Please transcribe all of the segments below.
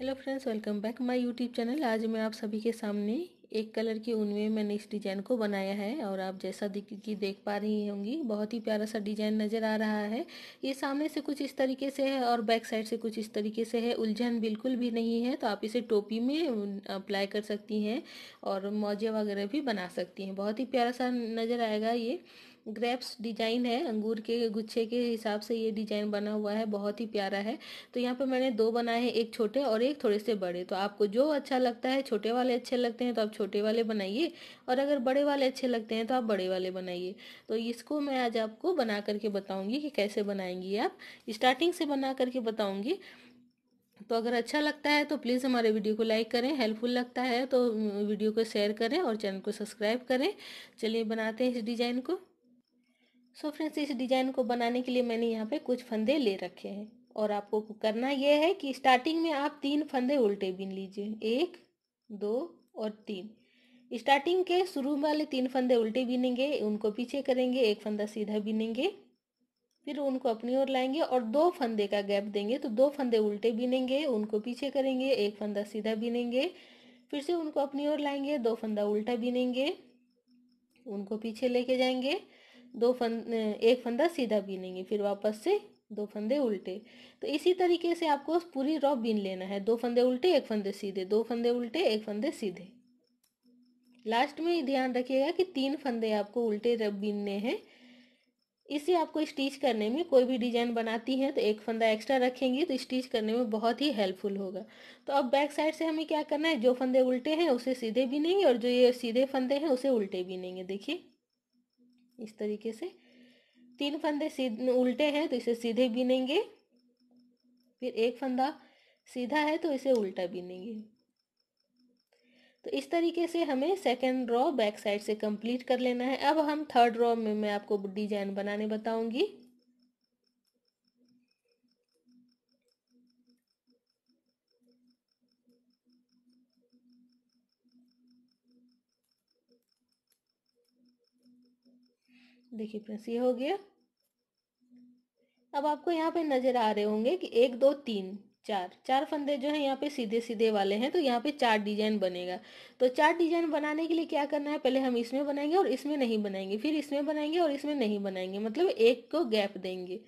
hello friends welcome back my YouTube channel आज मैं आप सभी के सामने एक कलर की ऊन में मैंने इस डिज़ाइन को बनाया है और आप जैसा की देख पा रही होंगी बहुत ही प्यारा सा डिज़ाइन नज़र आ रहा है ये सामने से कुछ इस तरीके से है और बैक साइड से कुछ इस तरीके से है उलझन बिल्कुल भी नहीं है तो आप इसे टोपी में अप्लाई कर सकती हैं और मौजे वगैरह भी बना सकती हैं बहुत ही प्यारा सा नज़र आएगा ये ग्रेप्स डिजाइन है अंगूर के गुच्छे के हिसाब से ये डिजाइन बना हुआ है बहुत ही प्यारा है तो यहाँ पे मैंने दो बनाए हैं एक छोटे और एक थोड़े से बड़े तो आपको जो अच्छा लगता है छोटे वाले अच्छे लगते हैं तो आप छोटे वाले बनाइए और अगर बड़े वाले अच्छे लगते हैं तो आप बड़े वाले बनाइए तो इसको मैं आज आपको बना करके बताऊँगी कि कैसे बनाएंगी आप स्टार्टिंग से बना करके बताऊँगी तो अगर अच्छा लगता है तो प्लीज़ हमारे वीडियो को लाइक करें हेल्पफुल लगता है तो वीडियो को शेयर करें और चैनल को सब्सक्राइब करें चलिए बनाते हैं इस डिज़ाइन को सो फ्रेंड्स इस डिज़ाइन को बनाने के लिए मैंने यहाँ पे कुछ फंदे ले रखे हैं और आपको करना यह है कि स्टार्टिंग में आप तीन फंदे उल्टे बीन लीजिए एक दो और तीन स्टार्टिंग के शुरू वाले तीन फंदे उल्टे बीनेंगे उनको पीछे करेंगे एक फंदा सीधा बीनेंगे फिर उनको अपनी ओर लाएंगे और दो फंदे का गैप देंगे तो दो फंदे उल्टे बीनेंगे उनको पीछे करेंगे एक फंदा सीधा बीनेंगे फिर से उनको अपनी ओर लाएंगे दो फंदा उल्टा बीनेंगे उनको पीछे लेके जाएंगे दो फंद एक फंदा सीधा बीनेंगे फिर वापस से दो फंदे उल्टे तो इसी तरीके से आपको पूरी रॉ बीन लेना है दो फंदे उल्टे एक फंदे सीधे दो फंदे उल्टे एक फंदे सीधे लास्ट में ध्यान रखिएगा कि तीन फंदे आपको उल्टे बीनने हैं इसे आपको स्टिच करने में कोई भी डिजाइन बनाती हैं तो एक फंदा एक्स्ट्रा रखेंगी तो स्टिच करने में बहुत ही हेल्पफुल होगा तो अब बैक साइड से हमें क्या करना है जो फंदे उल्टे हैं उसे सीधे बीनेंगे और जो ये सीधे फंदे हैं उसे उल्टे बीनेंगे देखिए इस तरीके से तीन फंदे उल्टे हैं तो इसे सीधे बीनेंगे फिर एक फंदा सीधा है तो इसे उल्टा बीनेंगे तो इस तरीके से हमें सेकेंड रॉ बैक साइड से कंप्लीट कर लेना है अब हम थर्ड रॉ में मैं आपको डिजाइन बनाने बताऊंगी देखिए फ्रेंड्स ये हो गया अब आपको यहाँ पे नज़र आ रहे होंगे कि एक दो तीन चार चार फंदे जो है यहाँ पे सीधे सीधे वाले हैं तो यहाँ पे चार डिजाइन बनेगा तो चार डिजाइन बनाने के लिए क्या करना है पहले हम इसमें बनाएंगे और इसमें नहीं बनाएंगे फिर इसमें बनाएंगे और इसमें नहीं बनाएंगे मतलब एक को गैप देंगे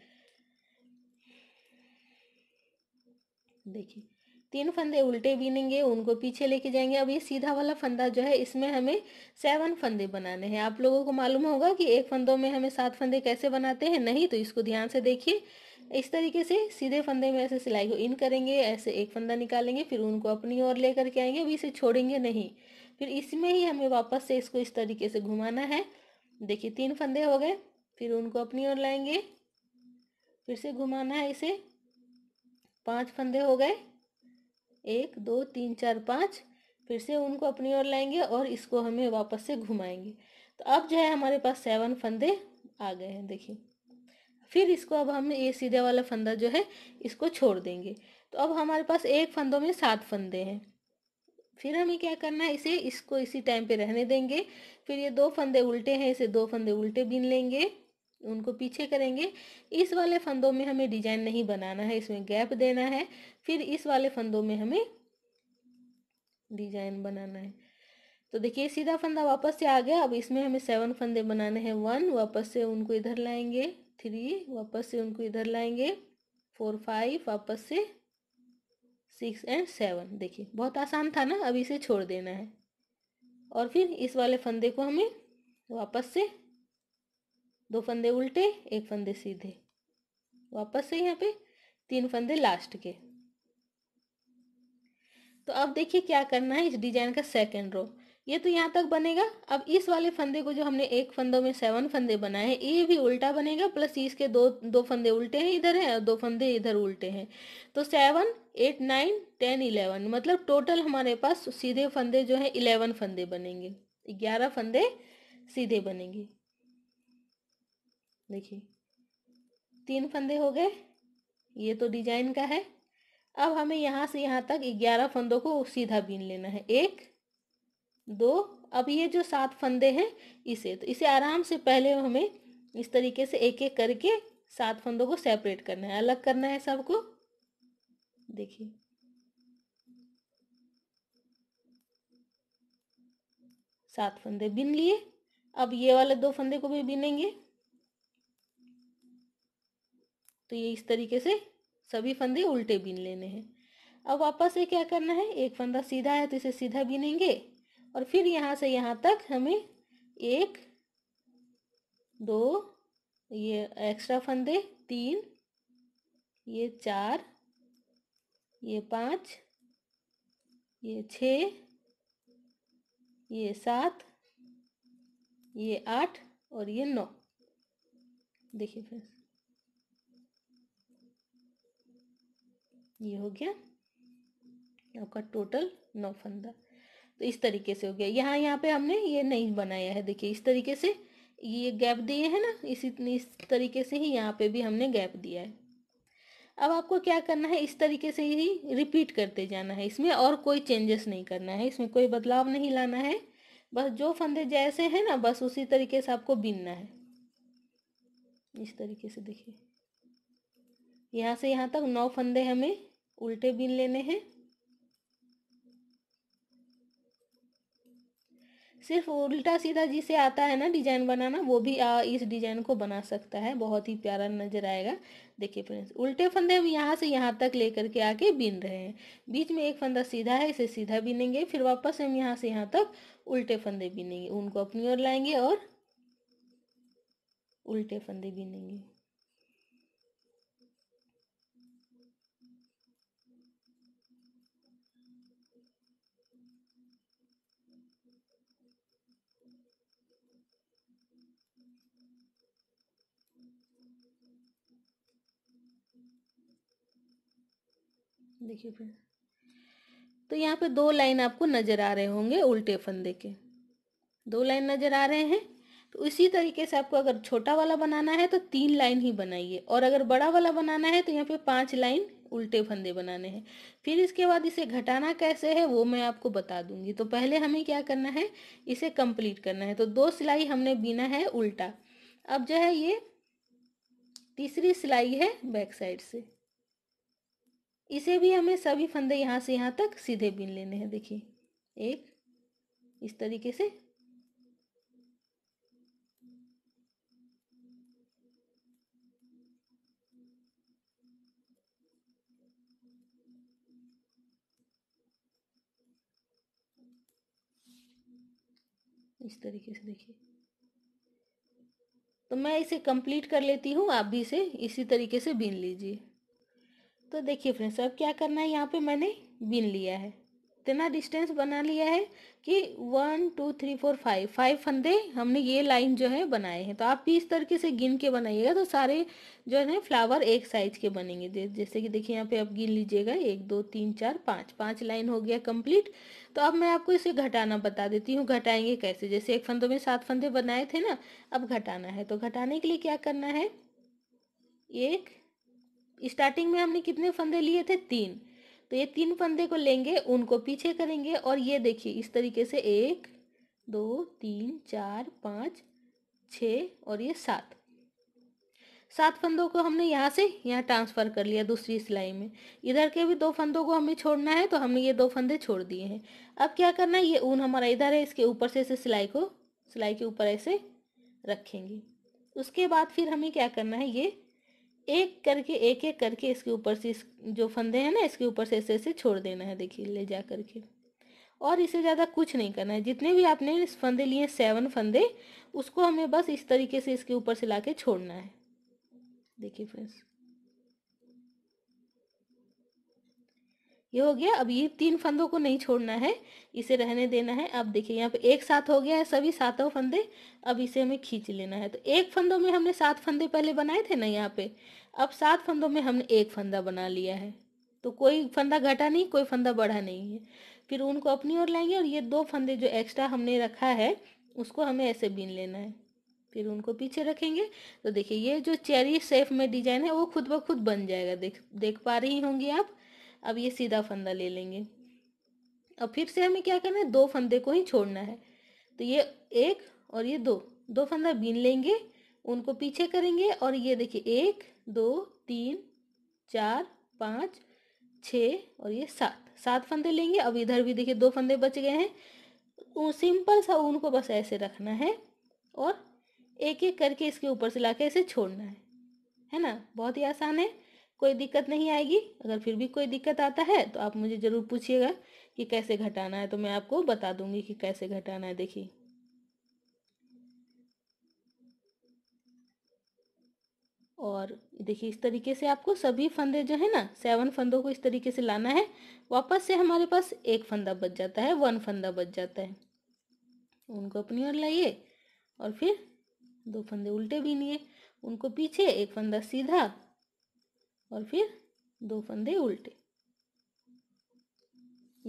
देखिए तीन फंदे उल्टे बीनेंगे उनको पीछे लेके जाएंगे अब ये सीधा वाला फंदा जो है इसमें हमें सेवन फंदे बनाने हैं आप लोगों को मालूम होगा कि एक फंदों में हमें सात फंदे कैसे बनाते हैं नहीं तो इसको ध्यान से देखिए इस तरीके से सीधे फंदे में ऐसे सिलाई को इन करेंगे ऐसे एक फंदा निकालेंगे फिर उनको अपनी ओर लेकर के आएंगे अभी इसे छोड़ेंगे नहीं फिर इसमें ही हमें वापस से इसको इस तरीके से घुमाना है देखिए तीन फंदे हो गए फिर उनको अपनी ओर लाएंगे फिर से घुमाना है इसे पांच फंदे हो गए एक दो तीन चार पाँच फिर से उनको अपनी ओर लाएंगे और इसको हमें वापस से घुमाएंगे तो अब जो है हमारे पास सेवन फंदे आ गए हैं देखिए फिर इसको अब हम ये सीधे वाला फंदा जो है इसको छोड़ देंगे तो अब हमारे पास एक फंदों में सात फंदे हैं फिर हमें क्या करना है इसे इसको इसी टाइम पे रहने देंगे फिर ये दो फंदे उल्टे हैं इसे दो फंदे उल्टे बीन लेंगे उनको पीछे करेंगे इस वाले फंदों में हमें डिजाइन नहीं बनाना है इसमें गैप देना है फिर इस वाले फंदों में हमें डिजाइन बनाना है तो देखिए सीधा फंदा वापस से आ गया अब इसमें हमें सेवन फंदे बनाने हैं वन वापस से उनको इधर लाएंगे थ्री वापस से उनको इधर लाएंगे फोर फाइव वापस से सिक्स एंड सेवन देखिए बहुत आसान था ना अब इसे छोड़ देना है और फिर इस वाले फंदे को हमें वापस से दो फंदे उल्टे एक फंदे सीधे वापस से यहाँ पे तीन फंदे लास्ट के तो अब देखिए क्या करना है इस डिजाइन का सेकेंड रो ये तो यहाँ तक बनेगा अब इस वाले फंदे को जो हमने एक फंदों में सेवन फंदे बनाए हैं ये भी उल्टा बनेगा प्लस इसके दो दो फंदे उल्टे हैं इधर हैं और दो फंदे इधर उल्टे हैं तो seven eight nine ten eleven मतलब टोटल हमारे पास सीधे फंदे जो हैं इलेवन फंदे बनेंगे ग्यारह फंदे सीधे बनेंगे देखिए तीन फंदे हो गए ये तो डिजाइन का है अब हमें यहाँ से यहाँ तक ग्यारह फंदों को सीधा बीन लेना है एक दो अब ये जो सात फंदे हैं इसे तो इसे आराम से पहले हमें इस तरीके से एक एक करके सात फंदों को सेपरेट करना है अलग करना है सबको देखिए सात फंदे बिन लिए अब ये वाले दो फंदे को भी बिनेंगे तो ये इस तरीके से सभी फंदे उल्टे बीन लेने हैं अब वापस से क्या करना है एक फंदा सीधा है तो इसे सीधा बीनेंगे और फिर यहाँ से यहाँ तक हमें एक दो ये एक्स्ट्रा फंदे तीन ये चार ये पाँच ये छ ये सात ये आठ और ये नौ देखिए फ्रेंड्स ये हो गया आपका टोटल नौ फंदा तो इस तरीके से हो गया यहाँ यहाँ पे हमने ये नहीं बनाया है देखिए इस तरीके से ये गैप दिए हैं ना इसी इस तरीके से ही यहाँ पे भी हमने गैप दिया है अब आपको क्या करना है इस तरीके से ही रिपीट करते जाना है इसमें और कोई चेंजेस नहीं करना है इसमें कोई बदलाव नहीं लाना है बस जो फंदे जैसे हैं ना बस उसी तरीके से आपको बीनना है इस तरीके से देखिए यहाँ से यहाँ तक नौ फंदे हमें उल्टे बीन लेने हैं सिर्फ उल्टा सीधा जिसे आता है ना डिजाइन बनाना वो भी आ, इस डिजाइन को बना सकता है बहुत ही प्यारा नजर आएगा देखिए फ्रेंड्स उल्टे फंदे हम यहाँ से यहाँ तक लेकर के आके बीन रहे हैं बीच में एक फंदा सीधा है इसे सीधा बीनेंगे फिर वापस हम यहाँ से यहाँ तक उल्टे फंदे बीनेंगे उनको अपनी ओर लाएंगे और उल्टे फंदे बीनेंगे देखिए फिर तो यहाँ पे दो लाइन आपको नज़र आ रहे होंगे उल्टे फंदे के दो लाइन नज़र आ रहे हैं तो इसी तरीके से आपको अगर छोटा वाला बनाना है तो तीन लाइन ही बनाइए और अगर बड़ा वाला बनाना है तो यहाँ पे पांच लाइन उल्टे फंदे बनाने हैं फिर इसके बाद इसे घटाना कैसे है वो मैं आपको बता दूंगी तो पहले हमें क्या करना है इसे कंप्लीट करना है तो दो सिलाई हमने बीना है उल्टा अब जो है ये तीसरी सिलाई है बैक साइड से इसे भी हमें सभी फंदे यहाँ से यहाँ तक सीधे बीन लेने हैं देखिए एक इस तरीके से इस तरीके से देखिए तो मैं इसे कंप्लीट कर लेती हूँ आप भी इसे इसी तरीके से बीन लीजिए तो देखिए फ्रेंड्स अब क्या करना है यहाँ पे मैंने बिन लिया है इतना डिस्टेंस बना लिया है कि one two three four five five फंदे हमने ये लाइन जो है बनाए हैं तो आप भी इस तरीके से गिन के बनाइएगा तो सारे जो है फ्लावर एक साइज के बनेंगे जैसे कि देखिए यहाँ पे आप गिन लीजिएगा एक दो तीन चार पाँच पाँच लाइन हो गया कंप्लीट तो अब मैं आपको इसे घटाना बता देती हूँ घटाएंगे कैसे जैसे एक फंदों में सात फंदे बनाए थे ना अब घटाना है तो घटाने के लिए क्या करना है एक स्टार्टिंग में हमने कितने फंदे लिए थे तीन तो ये तीन फंदे को लेंगे उनको पीछे करेंगे और ये देखिए इस तरीके से एक दो तीन चार पाँच छ और ये सात सात फंदों को हमने यहाँ से यहाँ ट्रांसफ़र कर लिया दूसरी सिलाई में इधर के भी दो फंदों को हमें छोड़ना है तो हमने ये दो फंदे छोड़ दिए हैं अब क्या करना है ये ऊन हमारा इधर है इसके ऊपर से ऐसे सिलाई को सिलाई के ऊपर ऐसे रखेंगे उसके बाद फिर हमें क्या करना है ये एक करके एक एक करके इसके ऊपर से जो फंदे हैं ना इसके ऊपर से ऐसे ऐसे छोड़ देना है देखिए ले जा करके और इसे ज़्यादा कुछ नहीं करना है जितने भी आपने फंदे लिए सेवन फंदे उसको हमें बस इस तरीके से इसके ऊपर से ला छोड़ना है देखिए फ्रेंड्स ये हो गया अब ये तीन फंदों को नहीं छोड़ना है इसे रहने देना है अब देखिए यहाँ पे एक साथ हो गया है सभी सातों फंदे अब इसे हमें खींच लेना है तो एक फंदों में हमने सात फंदे पहले बनाए थे ना यहाँ पे अब सात फंदों में हमने एक फंदा बना लिया है तो कोई फंदा घटा नहीं कोई फंदा बढ़ा नहीं है फिर उनको अपनी ओर लाएंगे और ये दो फंदे जो एक्स्ट्रा हमने रखा है उसको हमें ऐसे बीन लेना है फिर उनको पीछे रखेंगे तो देखिए ये जो चेरी सेफ में डिजाइन है वो खुद ब खुद बन जाएगा देख देख पा रही होंगी आप अब ये सीधा फंदा ले लेंगे अब फिर से हमें क्या करना है दो फंदे को ही छोड़ना है तो ये एक और ये दो दो फंदा बीन लेंगे उनको पीछे करेंगे और ये देखिए एक दो तीन चार पाँच छः और ये सात सात फंदे लेंगे अब इधर भी देखिए दो फंदे बच गए हैं सिंपल सा ऊन को बस ऐसे रखना है और एक एक करके इसके ऊपर से लाके इसे छोड़ना है है ना बहुत ही आसान है कोई दिक्कत नहीं आएगी अगर फिर भी कोई दिक्कत आता है तो आप मुझे ज़रूर पूछिएगा कि कैसे घटाना है तो मैं आपको बता दूंगी कि कैसे घटाना है देखिए और देखिए इस तरीके से आपको सभी फंदे जो है ना सेवन फंदों को इस तरीके से लाना है वापस से हमारे पास एक फंदा बच जाता है वन फंदा बच जाता है उनको अपनी ओर लाइए और फिर दो फंदे उल्टे भी नहीं है उनको पीछे एक फंदा सीधा और फिर दो फंदे उल्टे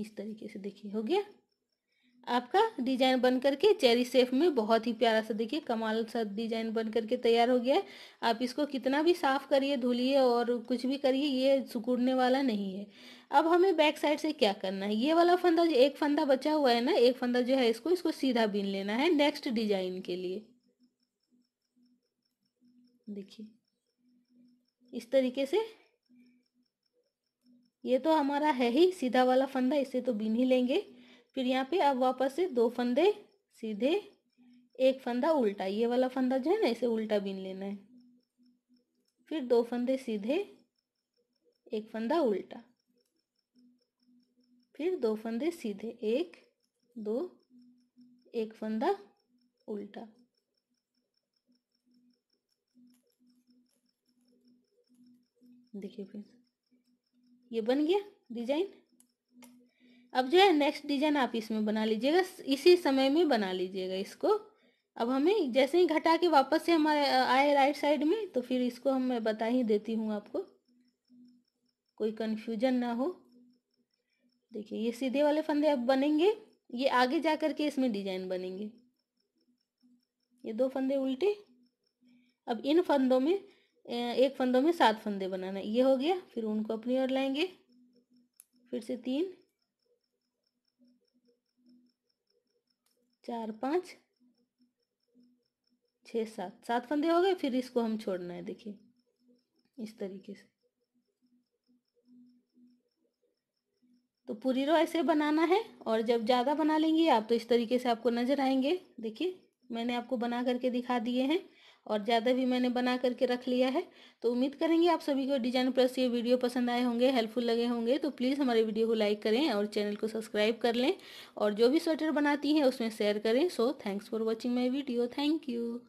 इस तरीके से देखिए हो गया आपका डिजाइन बन करके चेरी सेफ में बहुत ही प्यारा सा देखिए कमाल सा डिजाइन बन करके तैयार हो गया है आप इसको कितना भी साफ करिए धुलिए और कुछ भी करिए ये सुकुड़ने वाला नहीं है अब हमें बैक साइड से क्या करना है ये वाला फंदा जो एक फंदा बचा हुआ है ना एक फंदा जो है इसको इसको सीधा बीन लेना है नेक्स्ट डिजाइन के लिए देखिए इस तरीके से ये तो हमारा है ही सीधा वाला फंदा इसे तो बीन ही लेंगे फिर यहाँ पे अब वापस से दो फंदे सीधे एक फंदा उल्टा ये वाला फंदा जो है ना इसे उल्टा बीन लेना है फिर दो फंदे सीधे एक फंदा उल्टा फिर दो फंदे सीधे एक दो एक फंदा उल्टा देखिए फिर ये बन गया डिजाइन अब जो है नेक्स्ट डिजाइन आप इसमें बना लीजिएगा इसी समय में बना लीजिएगा इसको अब हमें जैसे ही घटा के वापस से हमारे आए राइट साइड में तो फिर इसको हम मैं बता ही देती हूँ आपको कोई कन्फ्यूजन ना हो देखिए ये सीधे वाले फंदे अब बनेंगे ये आगे जा कर के इसमें डिजाइन बनेंगे ये दो फंदे उल्टे अब इन फंदों में एक फंदों में सात फंदे बनाना ये हो गया फिर उनको अपनी ओर लाएंगे फिर से तीन चार पाँच छः सात सात फंदे हो गए फिर इसको हम छोड़ना है देखिए इस तरीके से तो पूरी रो ऐसे बनाना है और जब ज़्यादा बना लेंगी आप तो इस तरीके से आपको नज़र आएंगे देखिए मैंने आपको बना करके दिखा दिए हैं और ज़्यादा भी मैंने बना करके रख लिया है तो उम्मीद करेंगे आप सभी को डिजाइन प्लस ये वीडियो पसंद आए होंगे हेल्पफुल लगे होंगे तो प्लीज़ हमारे वीडियो को लाइक करें और चैनल को सब्सक्राइब कर लें और जो भी स्वेटर बनाती हैं उसमें शेयर करें so thanks for watching my video thank you